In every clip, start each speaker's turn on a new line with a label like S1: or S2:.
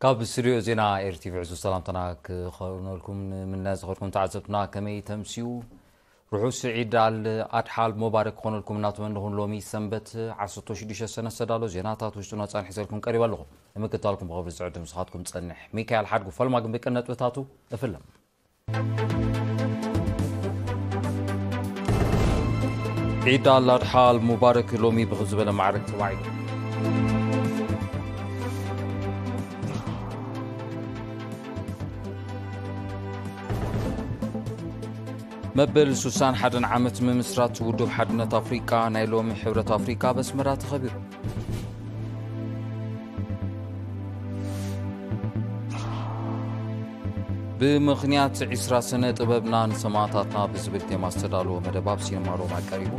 S1: كاب سريو زينا اير تي في عزو سلامتنا كخورنا لكم من ناس غوركم تعزبنا كما يتمسيو روحو سعيد على أدحال مبارك خون لكم ناتو من لهم لومي سنبت عصتو شديشة سنة سدالو زينا تاتو شتونا تسان حيث لكم كاريبا لغو لما كتالكم بغوبر زعودم صحاتكم تسانح ميكايل حادقو فالما قم بيك النتو تاتو افلم عيد على الأدحال مبارك لومي بغزبنا معركة وعيدة መበሊ 61 ዓመት ምምስራት ውድብ ሓድነት ኣፍሪቃ ናይ ሎሚ ሕብረት ኣፍሪካ በስመራ ተኸቢሩ ብምኽንያት ዒስራ ስነ ጥበብና ንሰማዕታትና ብዝብል ቴማ ዝተዳለወ መደብ ኣብ ሲኒማ ሮማ ቀሪቡ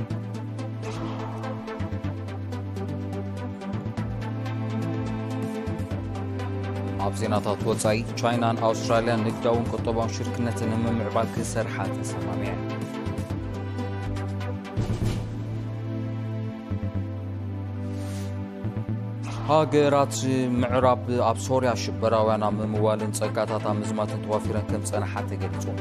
S1: أبزينا تطوطي تشاينا أستراليا نقدون كتبا شركنا تنمم عبال كسر حتى سمامي هاگرات معرب ابسوریا شبرا و نام موالن سکاتا تا مزمات توافیران کم سن حتی گلتو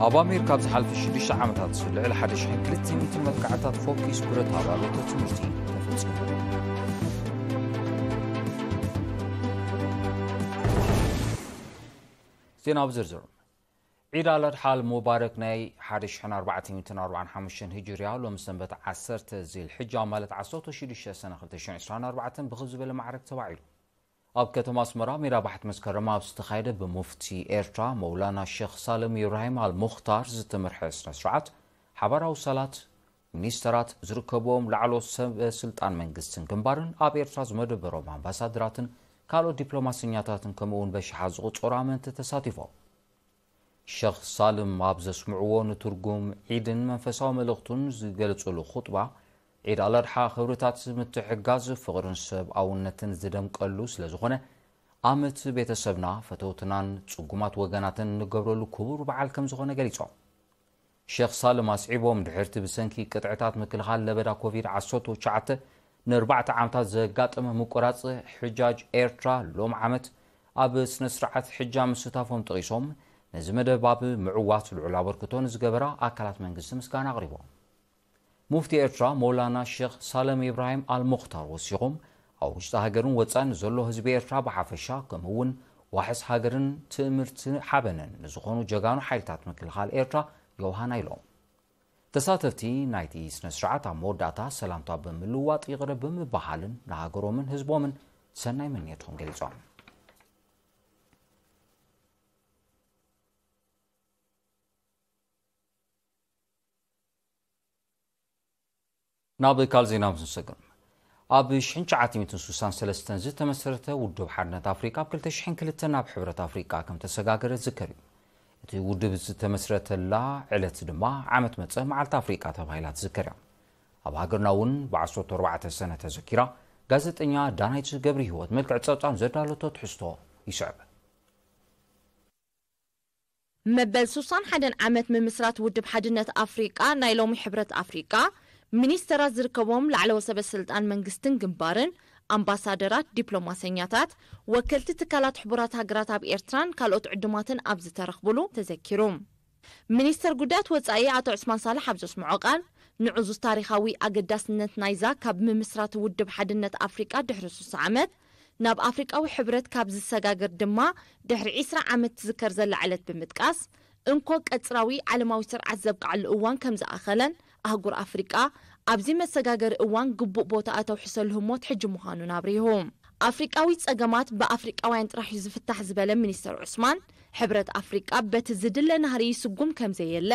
S1: آبا میر کبز حلف شدیش عمتات سلعل حدش هنگلتی میتون مدکعتات فوکیس برتا بارو تا تمشتیم زين أبزرزر عيدالر حال مبارك ناي حارش حنا أربعة ميتين أربعة حمشين هجري على مسنبت عسرت تزيل حجة مالت عصوت وشيل وشيدش سنة خلت خلتشن عشرين أربعة بخزب المعركة تبعيلو أب مرامي أسمرا ميرابحت ما بستخيل بمفتي إيرتا مولانا الشيخ سالم إبراهيم المختار زتمرحي سنة سرعات حبر أو صلاة ሚኒስትራት ዝርከብዎም ላዕሎት ስልጣን መንግስትን ግንባርን ኣብ ኤርትራ ዝመደበሮም ኣምባሳድራትን ካልኦት ዲፕሎማሰኛታትን ከምኡውን በሽሓ ዝቑፀሩ ኣመንቲ ተሳቲፎም ሸክ ሳልም ኣብ ዘስምዕዎ ንትርጉም ዒድን መንፈሳዊ መልእኽቱን ዝገልፅሉ ኹጥባ ዒድ ኣለድሓ ክብርታት ምትሕጋዝ ፍቕርን ኣውነትን ዝደምቀሉ ስለ ዝኾነ ኣመት ቤተሰብና ፈተውትናን ፅጉማት ወገናትን ንገብረሉ ክቡር በዓል ከም ዝኾነ ገሊፆም ሸክ ሳልም ኣስዒቦም ድሕርቲ ብሰንኪ ቅጥዕታት ምክልኻል ለበዳ ኮቪድ-19 ንኣርባዕተ ዓመታት ዘጋጠመ ምቁራፅ ሕጃጅ ኤርትራ ሎም ዓመት ኣብ ስነ ስርዓት ሕጃ ምስታፎም ጠቒሶም ነዚ መደብ ኣብ ምዕዋት ልዑል ኣበርክቶ ንዝገበራ ኣካላት መንግስቲ ምስጋና ኣቕሪቦም ሙፍቲ ኤርትራ ሞላና ሸክ ሳለም ኢብራሂም ኣልሞኽታር ወሲኹም ኣብ ውሽጢ ሃገርን ወፃን ዘሎ ህዝቢ ኤርትራ ብሓፈሻ ከምኡ እውን ዋሕስ ሃገርን ትእምርቲ ሓበንን ንዝኾኑ ጀጋኑ ሓይልታት ምክልኻል ኤርትራ ዮውሃን ኢሎም ተሳተፍቲ ናይቲ ስነ ስርዓት ኣብ መወዳእታ ሰላምታ ብምልዋጥ ይቕረ ብምባሃልን ንሃገሮምን ህዝቦምን ሰናይ ምንቶም ገሊፆም ናብ ካል ዜና ምስንሰግም ኣብ 963 ዝተመሰረተ ውድብ ሓድነት ኣፍሪካ ኣብ 202 ናብ ሕብረት ኣፍሪቃ ከም ተሰጋገረ ዝከር እዩ እቲ ውድብ ዝተመስረተላ ዕለት ድማ ዓመት መፀ መዓልቲ ኣፍሪቃ ተባሂላ ትዝከር እያ ኣብ ሃገርና እውን ብ14 ሰነ ተዘኪራ ጋዜጠኛ ዳናይት ገብሪ ሂወት መልክዕ ፀብፃን ዘዳለቶ ትሕዝቶ ይስዕብ
S2: መበል 61 ዓመት ምምስራት ውድብ ሓድነት ኣፍሪቃ ናይ ሎሚ ሕብረት ኣፍሪቃ ሚኒስተራት ዝርከቦም ላዕለወ ሰበስልጣን መንግስትን ግንባርን ኣምባሳደራት ዲፕሎማሰኛታት ወከልቲ ትካላት ሕቡራት ሃገራት ኣብ ኤርትራን ካልኦት ዕዱማትን ኣብ ዝተረኽብሉ ተዘኪሩ ሚኒስተር ጉዳያት ወፃኢ ኣቶ ዑስማን ሳልሕ ኣብ ዘስምዖ ቃል ንዕዙዝ ታሪካዊ ኣገዳስነት ናይዛ ካብ ምምስራት ውድብ ሓድነት ኣፍሪቃ ድሕሪ 6 ዓመት ናብ ኣፍሪቃዊ ሕብረት ካብ ዝሰጋግር ድማ ድሕሪ 20 ዓመት ትዝከር ዘላ ዕለት ብምጥቃስ እንኮ ቀፅራዊ ዓለማዊ ስርዓት ዘብቃዓሉ እዋን ከም ዝኣኸለን ኣህጉር ኣፍሪቃ ኣብዚ መሰጋገሪ እዋን ግቡእ ቦታ እተውሕሰሉ ህሞት ሕጂ ምዃኑ ናብሪሁ ኣፍሪቃዊ ጸገማት ብኣፍሪቃውያን ጥራሕ እዩ ዝፍታሕ ዝበለ ሚኒስተር ዑስማን ሕብረት ኣፍሪቃ በቲ ዝድለ ናህሪ ስጉም ከምዘየለ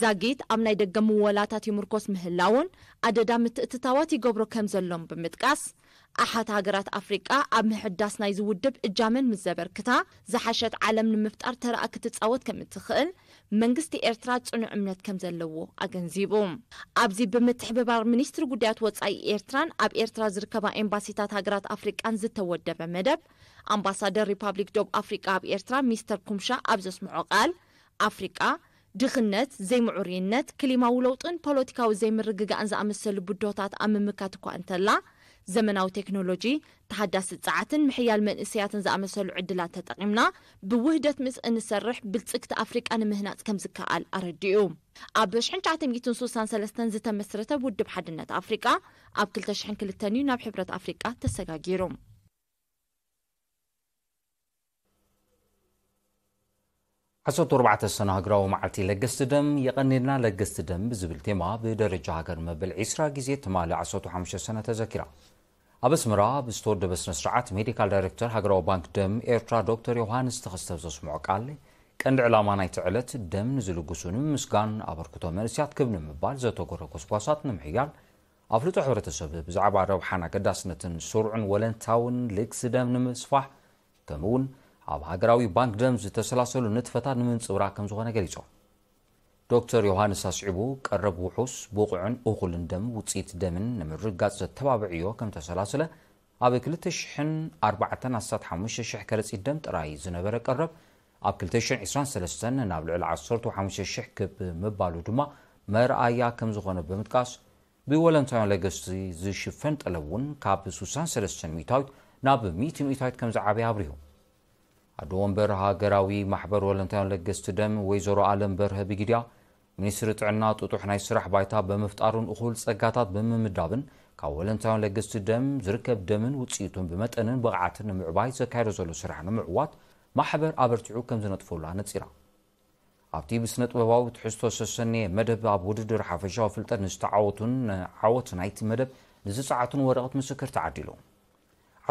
S2: ዛጊት ኣብ ናይ ደገ ምወላታት ይምርኮስ ምህላውን ኣደዳ ምትእትታዋት ይገብሮ ከም ዘሎም ብምጥቃስ ኣሓት ሃገራት ኣፍሪቃ ኣብ ምሕዳስ ናይ ዝውድብ እጃምን ምስ ዘበርክታ ዝሓሸት ዓለም ንምፍጣር ተረአ ክትፃወት ከም እትኽእል መንግስቲ ኤርትራ ፅኑዕ እምነት ከም ዘለዎ ኣገንዚቡ ኣብዚ ብምትሕብባር ሚኒስትሪ ጉዳያት ወፃኢ ኤርትራን ኣብ ኤርትራ ዝርከባ ኤምባሲታት ሃገራት ኣፍሪቃን ዝተወደበ መደብ ኣምባሳደር ሪፓብሊክ ዶብ ኣፍሪቃ ኣብ ኤርትራ ሚስተር ኩምሻ ኣብ ዘስምዖ ቃል ኣፍሪቃ ድኽነት ዘይምዕርይነት ክሊማዊ ለውጥን ፖለቲካዊ ዘይምርግጋእን ዝኣመሰሉ ብዶታት ኣብ ምምካት እኳ እንተላ ዘመናዊ ቴክኖሎጂ ተሓዳሲ ፀዓትን ምሕያል መንእሰያትን ዝኣመሰሉ ዕድላት ተጠቒምና ብውህደት ምስ እንሰርሕ ብልፅግቲ ኣፍሪቃ ንምህናፅ ከም ዝከኣል ኣረዲኡ ኣብ 1963 ዝተመስረተ ውድብ ሓድነት ኣፍሪቃ ኣብ 2002 እዩ ናብ ሕብረት ኣፍሪቃ ተሰጋጊሩ
S1: ሓሰቱ 4 ሰነ ሃገራዊ መዓልቲ ለገስቲ ደም የቐኒልና ለገስቲ ደም ብዝብል ቴማ ብደረጃ ሃገር መበል 20 ግዜ ትማሊ 15 ሰነ ተዘኪራ ኣብ ኣስመራ ብዝተወደበ ስነ ስርዓት ሜዲካል ዳይረክተር ሃገራዊ ባንክ ደም ኤርትራ ዶክተር ዮሃንስ ተኸስተብ ዘስምዖ ቃል ቀንዲ ዕላማ ናይቲ ዕለት ደም ንዝልግሱ ንምምስጋን ኣበርክቶ መንእስያት ክብ ንምባል ዘተጎረ ጎስጓሳት ንምሕያል ፍልጦ ሕብረተሰብ ብዛዕባ ረብሓን ኣገዳስነትን ስሩዑን ወለንታውን ልግሲ ደም ንምስፋሕ ከምኡ ውን ኣብ ሃገራዊ ባንክ ደም ዝተሰላሰሉ ንጥፈታት ንምንፅብራ ከም ዝኾነ ገሊፆም ዶክተር ዮሃንስ ኣስዒቡ ቀረብ ውሑስ ብቑዕን እኹልን ደም ውፅኢት ደምን ንምርጋፅ ዘተባብዕ እዮ ከም ተሰላስለ ኣብ 2415000 ከረፂት ደም ጥራይ ዝነበረ ቀረብ ኣብ 223 ናብ ልዕሊ 15000 ክብ ምባሉ ድማ መርኣያ ከም ዝኾነ ብምጥቃስ ብወለንታውያን ለገስቲ ዝሽፈን ጠለብ እውን ካብ 63 ሚታዊት ናብ 100 ሚታዊት ከም ዝዓበየ ኣብርሁ ኣዶ ወንበር ሃገራዊ ማሕበር ወለንታውያን ለገስቲ ደም ወይዘሮ ኣለም በርሀ ብግድያ ሚኒስትሪ ጥዕና ጥጡሕ ናይ ስራሕ ባይታ ብምፍጣሩን እኹል ፀጋታት ብምምዳብን ካብ ወለንታውያን ለገስቲ ደም ዝርከብ ደምን ውፅኢቱን ብመጠንን ብቕዓትን ንምዕባይ ዘካየዶ ዘሎ ስራሕ ንምዕዋት ማሕበር ኣበርቲዑ ከም ዝነጥፈሉ ኣነፂራ ኣብቲ ብስነ ጥበባዊ ትሕዝቶ ዝተሰነየ መደብ ኣብ ውድድር ሓፈሻዊ ፍልጠት ንዝተዓወቱን ዓወት ናይቲ መደብ ንዝፀዓቱን ወረቐት ምስክር ተዓዲሉ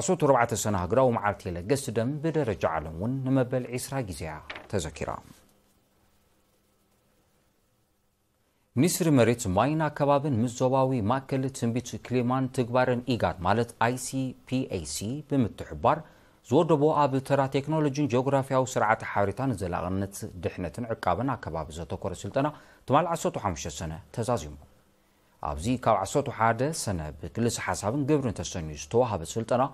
S1: 14 ሰነ ሃገራዊ መዓልቲ ለገስቲ ደም ብደረጃ ዓለም እውን ንመበል 20 ግዜያ ተዘኪራ ሚኒስትሪ መሬት ማይን ከባብን ምዞባዊ ማእከል ትንቢት ክሊማን ትግባርን ኢጋድ ማለት ኣይሲፒኤሲ ብምትሕባር ዝወደቦ ኣብ ተራ ቴክኖሎጂን ጂኦግራፊያዊ ስርዓት ሓበሬታን ዘላቕነት ድሕነትን ዕቃብን ኣከባቢ ዘተኮረ ስልጠና ትማል 15 ሰነ ተዛዚሙ ኣብዚ ካብ 11 ሰነ ብክልስ ሓሳብን ግብርን ተሰኒዩ ዝተዋሃበ ስልጠና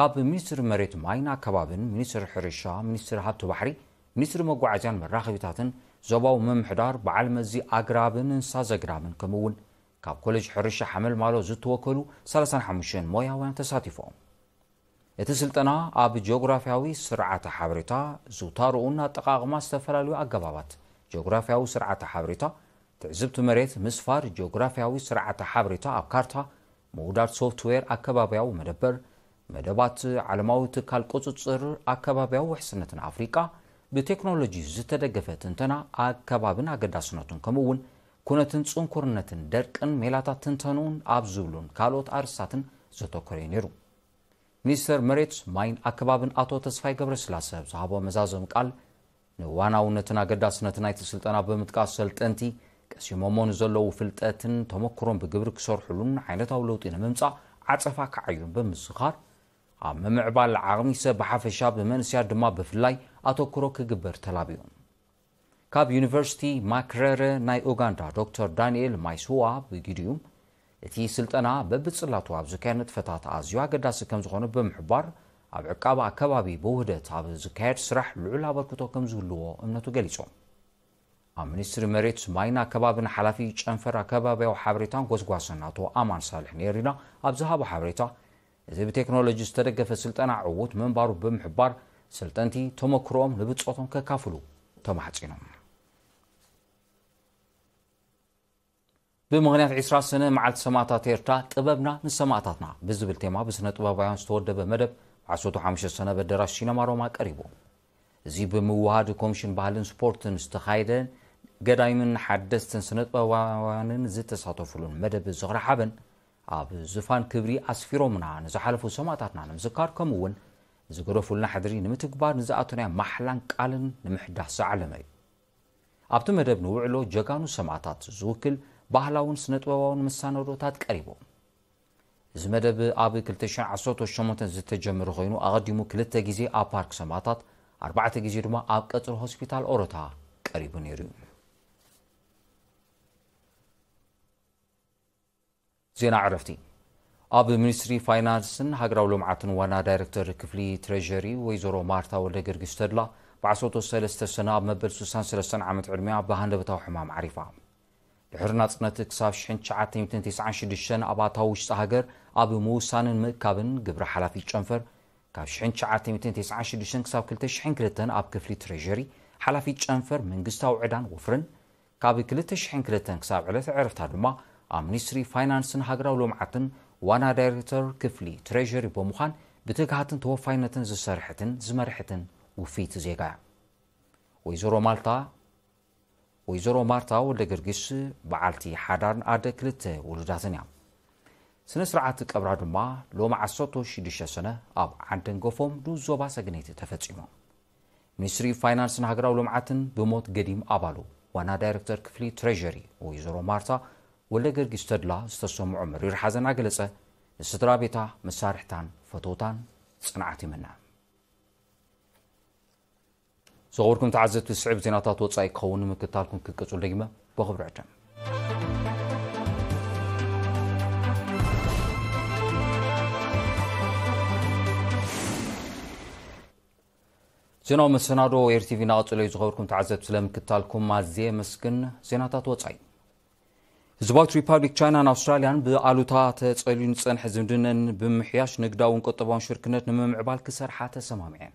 S1: ካብ ሚኒስትሪ መሬት ማይን ኣከባብን ሚኒስትሪ ሕርሻ ሚኒስትሪ ሃብቲ ባሕሪ ሚኒስትሪ መጓዓዝያን መራኸቢታትን ዞባዊ ምምሕዳር በዓል መዚ ኣግራብን እንስሳ ዘገዳምን ከምኡ እውን ካብ ኮሌጅ ሕርሻ ሓመል ማሎ ዝተወከሉ 35 ሞያውያን ተሳቲፎም እቲ ስልጠና ኣብ ጂኦግራፍያዊ ስርዓተ ሓበሬታ ዝውታርኡን ኣጠቃቕማ ዝተፈላለዩ ኣገባባት ጂኦግራፍያዊ ስርዓተ ሓበሬታ ትዕዝብቲ መሬት ምስፋር ጂኦግራፍያዊ ስርዓተ ሓበሬታ ኣብ ካርታ ምውዳድ ሶፍትዌር ኣከባብያዊ መደበር መደባት ዓለማዊ ትካል ቁፅፅር ኣከባብያዊ ውሕስነትን ኣፍሪቃ ብቴክኖሎጂ ዝተደገፈ ትንተና ኣከባብን ኣገዳስነቱን ከምኡውን ኩነትን ፅንኩርነትን ደርቅን ሜላታት ትንተንኡን ኣብ ዝብሉን ካልኦት ኣርስታትን ዘተኮረ እዩ ነይሩ ሚኒስተር መሬት ማይን ኣከባብን ኣቶ ተስፋይ ገብረስላሰ ዝሃቦ መዛዘም ቃል ንዋናውነትን ኣገዳስነት ናይቲ ስልጠና ብምጥቃስ ሰልጠንቲ ቀሲሞሞ ንዘለዉ ፍልጠትን ተመክሮን ብግብሪ ክሰርሕሉን ዓይነታዊ ለውጢ ንምምፃእ ዓፀፋ ክዓዩን ብምዝኻር ኣብ ምምዕባል ዓቕሚ ሰብ ብሓፈሻ ብመንስያት ድማ ብፍላይ ኣተክሮ ክግበር ተላቢዩ ካብ ዩኒቨርሲቲ ማክረረ ናይ ኡጋንዳ ዶክተር ዳንኤል ማይስዋ ብጊድዩ እቲ ስልጠና በብፅላቱ ኣብ ዝካየድ ንጥፈታት ኣዝዩ ኣገዳሲ ከም ዝኾነ ብምሕባር ኣብ ዕቃባ ኣከባቢ ብውህደት ኣብ ዝካየድ ስራሕ ልዑል ኣበርክቶ ከም ዝህልዎ እምነቱ ገሊፆም ኣብ ሚኒስትሪ መሬት ማይና ኣከባቢን ሓላፊ ጨንፈር ኣከባቢያዊ ሓበሬታን ጎስጓስን ኣቶ ኣማን ሳልሕ ነይሪና ኣብ ዝሃቦ ሓበሬታ እዚ ብቴክኖሎጂ ዝተደገፈ ስልጠና ዕውት ምንባሩ ብምሕባር ስልጠንቲ ተመክሮኦም ንብፀቶም ከካፍሉ ተማሕፂኖም ብምክንያት 20 ስነ መዓልቲ ሰማዕታት ኤርትራ ጥበብና ንሰማዕታትና ብዝብል ቴማ ብስነ ጥበባውያን ዝተወደበ መደብ 15 ሰነ በደራሽ ሲነማ ሮማ ቀሪቡ እዚ ብምውሃድ ኮሚሽን ባህልን ስፖርትን ዝተካየደ ገዳይምን ሓደስትን ስነ ጥበባውያንን ዝተሳተፍሉን መደብ ዝኽረሓበን ኣብ ዙፋን ክብሪ ኣስፊሮምና ንዝሓለፉ ሰማዕታትና ንምዝካር ከምኡ እውን ዝገረፉልና ሓድሪ ንምትግባር ንዝኣቶናዮ ማሕላን ቃልን ንምሕዳስ ዝዓለመ እዩ ኣብቲ መደብ ንውዕሎ ጀጋኑ ሰማዕታት ዝውክል ባህላውን ስነ ጥበባውን መሰናዶታት ቀሪቦም እዚ መደብ ኣብ 218 ዝተጀመረ ኮይኑ ኣቐዲሙ ክልተ ግዜ ኣብ ፓርክ ሰማዕታት ኣርባዕተ ግዜ ድማ ኣብ ቀፅሪ ሆስፒታል ኦሮታ ቀሪቡ ነይሩ እዩ ዜና ዕረፍቲ ኣብ ሚኒስትሪ ፋይናንስን ሃገራዊ ልምዓትን ዋና ዳይረክተር ክፍሊ ትረጀሪ ወይዘሮ ማርታ ወልደ ግርግስ ተድላ ብዓሶቶ ሰለስተ ሰነ ኣብ መበል 63 ዓመት ዕድሚያ ብሃንደበታዊ ሕማም ዓሪፋ ድሕሪ ናፅነት ክሳብ 996 ኣብ ኣታዊ ውሽጢ ሃገር ኣብ ምውሳንን ምእካብን ግብሪ ሓላፊ ጨንፈር ካብ 996 ክሳብ 202 ኣብ ክፍሊ ትረጀሪ ሓላፊ ጨንፈር መንግስታዊ ዕዳን ወፍርን ካብ 202 ክሳብ ዕለት ዕረፍታ ድማ ኣብ ሚኒስትሪ ፋይናንስን ሃገራዊ ልምዓትን ዋና ዳይረክተር ክፍሊ ትሬሪ ብምዃን ብትግሃትን ተወፋይነትን ዝሰርሕትን ዝመርሕትን ውፊት ዜጋ ወይዘሮ ማልታ ወይዘሮ ማርታ ወልደ ግርግስ በዓልቲ ሓዳርን ኣደ ክልተ ውሉዳትን እያ ስነ ስርዓት ቀብራ ድማ ሎሚ 16 ሰነ ኣብ ዓንደን ጎፎም ንዞባ ሰግነይቲ ተፈፂሞም ሚኒስትሪ ፋይናንስን ሃገራዊ ልምዓትን ብሞት ገዲም ኣባሉ ዋና ዳይረክተር ክፍሊ ትሬሪ ወይዘሮ ማርታ ወለገር ግስተድላ ዝተሰምዖ መሪር ሓዘና ገለጸ ንስድራ ቤታ መሳርሕታን ፈቶታን ጽንዓት ይመና ዝቐርኩም ተዓዘብቲ ስዕብ ዜናታት ወጻኢ ክኸውን ንምክታልኩም ክቅፅሉ ደግመ ብኽብሪ ዕድም ዜናዊ መሰናዶ ኤርቲቪ ናቐፅለዩ ዝኸብርኩም ተዓዘብቲ ስለምክታልኩም ኣዝየ መስግን ዜናታት ወጻኢ ህዝባዊት ሪፓብሊክ ቻይናን ኣውስትራልያን ብኣሉታ ተፀልዩን ዝፀንሐ ዝምድነን ብምሕያሽ ንግዳውን ቆጠባውን ሽርክነት ንምምዕባል ክሰርሓ ተሰማሚዐን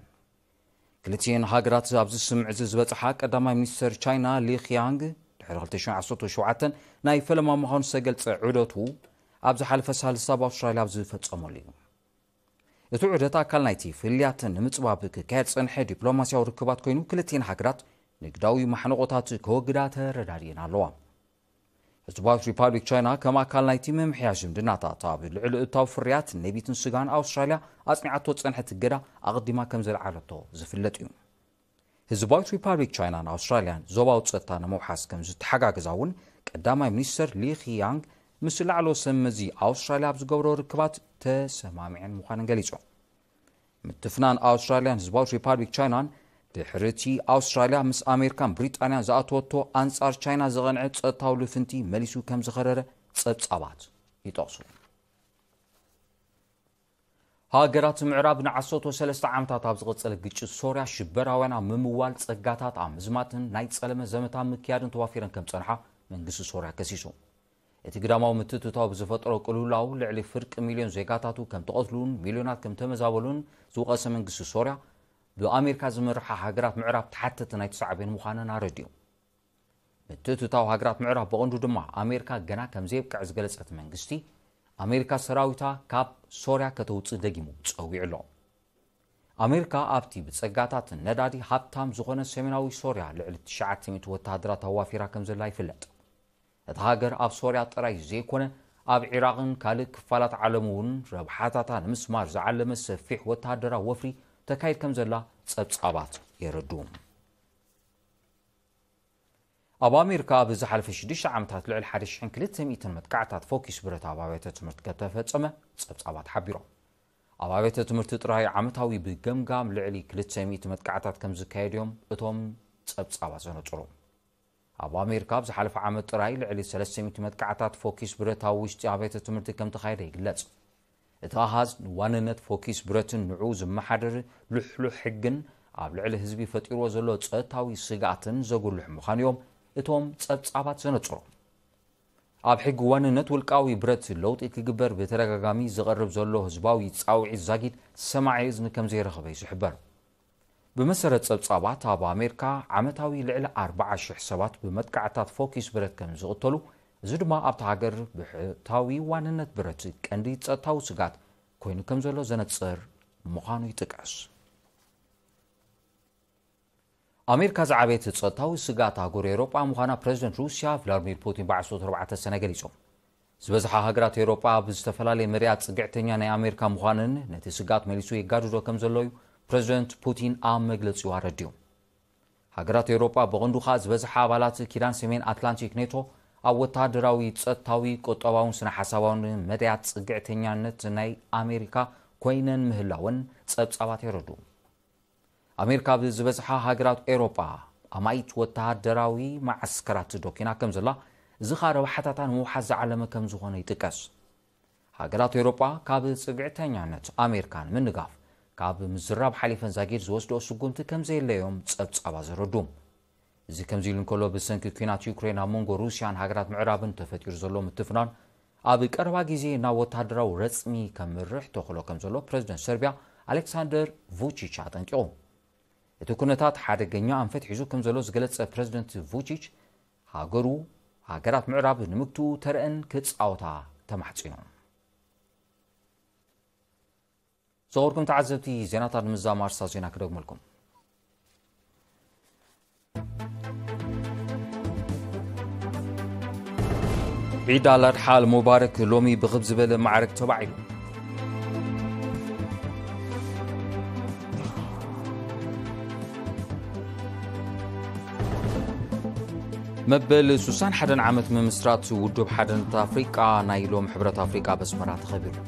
S1: ክልቲአን ሃገራት ኣብዚ ስምዕ ዚ ዝበፅሓ ቀዳማይ ሚኒስተር ቻይና ሊክያንግ ድሕሪ 217 ናይ ፈለማ ምዃኑ ዝተገልፀ ዑደቱ ኣብ ዝሓለፈ ብ ኣውስትራልያ ኣብ ዝፈፀመሉ እዩ እቲ ዑደት ኣካል ናይቲ ፍልያትን ንምፅባብ ክካየድ ፅንሐ ዲፕሎማስያዊ ርክባት ኮይኑ ክልቲአን ሃገራት ንግዳዊ ማሕነቆታት ከወግዳ ተረዳድየን ኣለዋ ሕዝባዊት ሪፓብሊክ ቻይና ከም ኣካል ናይቲ ምምሕያሽ ዝምድናታ ተባብ ልዕሊ እታዊ ፍርያት ነቢትን ስጋን ኣውስትራልያ ኣፅኒዓቶ ፀንሐት እገዳ ኣቐዲማ ከም ዘለዓለቶ ዝፍለጥ እዩ ህዝባዊት ሪፓብሊክ ቻይናን ኣውስትራልያን ዞባዊ ፀጥታ ንምውሓስ ከም ዝተሓጋግዛ እውን ቀዳማይ ሚኒስተር ሊኪያንግ ምስ ላዕሎ ሰመዚ ኣውስትራልያ ኣብ ዝገብሮ ርክባት ተሰማሚዐን ምዃነን ገሊፆም ምትፍናን ኣውስትራልያን ህዝባዊት ሪፓብሊክ ቻይናን ድሕሪ እቲ ኣውስትራልያ ምስ ኣሜሪካን ብሪጣንያን ዝኣተወቶ ኣንጻር ቻይና ዘቐንዐ ፀጥታዊ ልፍንቲ መሊሱ ከም ዝኸረረ ፀብጻባት ይጠቕሱ ሃገራት ምዕራብ ን13 ዓመታት ኣብ ዝቐፀለ ግጭት ሶርያ ሽበራውያን ኣብ ምምዋል ፀጋታት ኣብ ምዝማትን ናይ ፀለመ ዘመታ ምክያድን ተዋፊረን ከም ፀንሓ መንግስቲ ሶርያ ከሲሱ እቲ ግዳማዊ ምትትታዊ ብዝፈጥሮ ቅልውላዊ ልዕሊ ፍርቂ ሚልዮን ዜጋታቱ ከም ተቐትሉን ሚልዮናት ከም ተመዛበሉን ዝውቐሰ መንግስቲ ሶርያ ብኣሜሪካ ዝመርሓ ሃገራት ምዕራብ ተሓተቲ ናይ ሳዕበን ምዃነን ኣረድኡ ምትእትታዊ ሃገራት ምዕራብ ብቐንዱ ድማ ኣሜሪካ ገና ከም ዘየብክዕ ዝገለፀት መንግስቲ ኣሜሪካ ሰራዊታ ካብ ሶርያ ከተውፅእ ደጊሙ ፀዊዑ ኣሎ ኣሜሪካ ኣብቲ ብፀጋታት ነዳዲ ሃብታም ዝኾነ ሰሜናዊ ሶርያ ልዕሊ 900 ወተሃድራት ኣዋፊራ ከም ዘላ ይፍለጥ እቲ ሃገር ኣብ ሶርያ ጥራይ ዘይኮነ ኣብ ዒራቅን ካልእ ክፋላት ዓለም እውን ረብሓታታ ንምስማር ዝዓለመ ሰፊሕ ወተሃደራዊ ወፍሪ ተካይድ ከም ዘላ ጸብጻባት የረድኡ ኣብ ኣሜሪካ ብዝሓለፈ 6 ዓመታት ልዕሊ 1200 መጥቃዕታት ፎኪስ ብረት ኣብ ኣብያተ ትምህርቲ ከተፈፀመ ፀብጻባት ሓቢሮም ኣብ ኣብያተ ትምህርቲ ጥራይ ዓመታዊ ብገምጋም ልዕሊ 200 መጥቃዕታት ከም ዝካየድ እዮም እቶም ፀብጻባት ዘነፅሩ ኣብ ኣሜሪካ ብዝሓለፈ ዓመት ጥራይ ልዕሊ 300 መጥቃዕታት ፎኪስ ብረት ኣብ ውሽጢ ኣብያተ ትምህርቲ ከም ተኻየደ ይግለጽ እቲ ኣሃዝ ንዋንነት ፎኪስ ብረትን ንዑ ዝመሓደር ልሕሉሕ ሕግን ኣብ ልዕሊ ህዝቢ ፈጢርዎ ዘሎ ፀታዊ ስጋኣትን ዘጉልሕ ምዃኑ እዮም እቶም ፀብጻባት ዘነፅሮ ኣብ ሕጊ ዋንነት ውልቃዊ ብረት ለውጢ ክግበር ብተደጋጋሚ ዝቐርብ ዘሎ ህዝባዊ ፃውዒ ዛጊድ ሰማዒ እዝኒ ከም ዘይረኸበ እዩ ዝሕበር ብመሰረት ፀብጻባት ኣብ ኣሜሪካ ዓመታዊ ልዕሊ 40,000 ሰባት ብመጥቃዕታት ፎኪስ ብረት ከም ዝቕተሉ እዚ ድማ ኣብቲ ሃገር ብሕታዊ ዋንነት ብረት ቀንዲ ፀጥታዊ ስጋት ኮይኑ ከም ዘሎ ዘነፅር ምዃኑ ይጥቀስ ኣሜሪካ ዝዓበየት ፀጥታዊ ስጋት ኣህጉር ኤሮጳ ምዃና ፕረዚደንት ሩስያ ቭላድሚር ፑቲን ብ14 ሰነ ገሊፆም ዝበዝሓ ሃገራት ኤሮጳ ብዝተፈላለየ ዝተፈላለየ ምርያት ፅግዕተኛ ናይ ኣሜሪካ ምዃንን ነቲ ስጋት መሊሱ የጋድዶ ከም ዘሎ እዩ ፕረዚደንት ፑቲን ኣብ መግለፂኡ ኣረድዮም ሃገራት ኤሮጳ ብቕንዱ ከዓ ዝበዝሓ ኣባላት ኪዳን ሰሜን ኣትላንቲክ ኔቶ ኣብ ወተሃደራዊ ፀጥታዊ ቆጠባውን ስነ ሓሳባውን መድያት ፅግዕተኛነት ናይ ኣሜሪካ ኮይነን ምህላውን ፀብፃባት የረዱ ኣሜሪካ ብዝበዝሓ ሃገራት ኤውሮጳ ኣማይት ወተሃደራዊ ማዓስከራት ዶኪና ከም ዘላ እዚ ኸ ረብሓታታ ንምውሓት ዝዓለመ ከም ዝኾነ ይጥቀስ ሃገራት ኤውሮጳ ካብ ፅግዕተኛነት ኣሜሪካ ንምንጋፍ ካብ ምዝራብ ሓሊፈን ዛጊድ ዝወስድኦ ስጉምቲ ከም ዘየለዮም ፀብፃባ ዘረዱም እዚ ከምዚ ኢሉ እንከሎ ብሰንኪ ኩናት ዩክሬን ኣብ መንጎ ሩስያን ሃገራት ምዕራብን ተፈጢሩ ዘሎ ምትፍናን ኣብ ቀረባ ግዜ ናብ ወታደራዊ ረፅሚ ከምርሕ ተክሎ ከም ዘሎ ፕረዚደንት ሰርቢያ ኣሌክሳንደር ቮቺች ኣጠንቂቑ እቲ ኩነታት ሓደገኛ ኣንፈት ሒዙ ከም ዘሎ ዝገለፀ ፕረዚደንት ቮቺች ሃገሩ ሃገራት ምዕራብ ንምግትኡ ተርአን ክፃወታ ተማሕፂኖም ዘቕርኩም ተዓዘብቲ ዜናታት ንምዛማርሳ ዜና ክደግመልኩም عيد على الرحال مبارك لومي بغبز بلا معركة تبعي مبل سوسان حدن من مصرات ودوب حدن أفريقيا نايلوم حبرة أفريقيا مرات خبيرو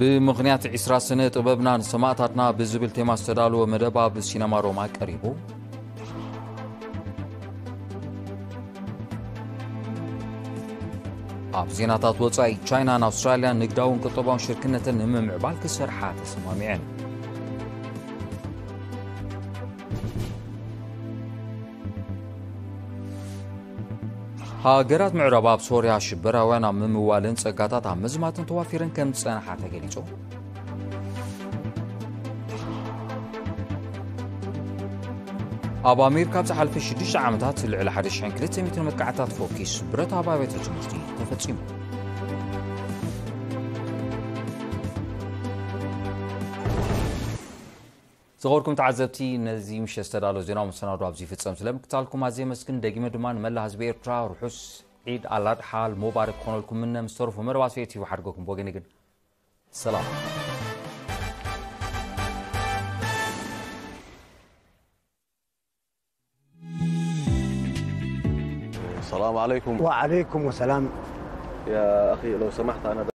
S1: ብምኽንያት 20 ስነ ጥበብናን ሰማዕታትና ብዝብል ቴማ ዝተዳልዎ መደባ ብሲነማ ሮማ ቀሪቡ ኣብ ዜናታት ወጻኢ ቻይናን ኣውስትራልያን ንግዳውን ቅጠባውን ሽርክነትን ንምምዕባል ክሰርሓ ተሰማሚዐን هاجرات معرباء بسوريا شبرا وانا من موالين سقاطات مزمات توافرن كم سنة حتى قليتو أبا أمير كابت حلف الشديش عمدات اللي على حدش عن كلتة مكعتات فوكيس بريت أبا بيت تفتيمه زغوركم تعزبتي نزي مش استدالو زينا ومسانا رابزي في تسام سلام كتالكم عزي مسكن داقي مدمان ملا هزبي ارترا روحوس عيد الله حال مبارك كونو لكم منا مستورف ومرواز في اتي وحرقوكم بوغنقن سلام السلام عليكم
S2: وعليكم السلام
S1: يا اخي لو سمحت انا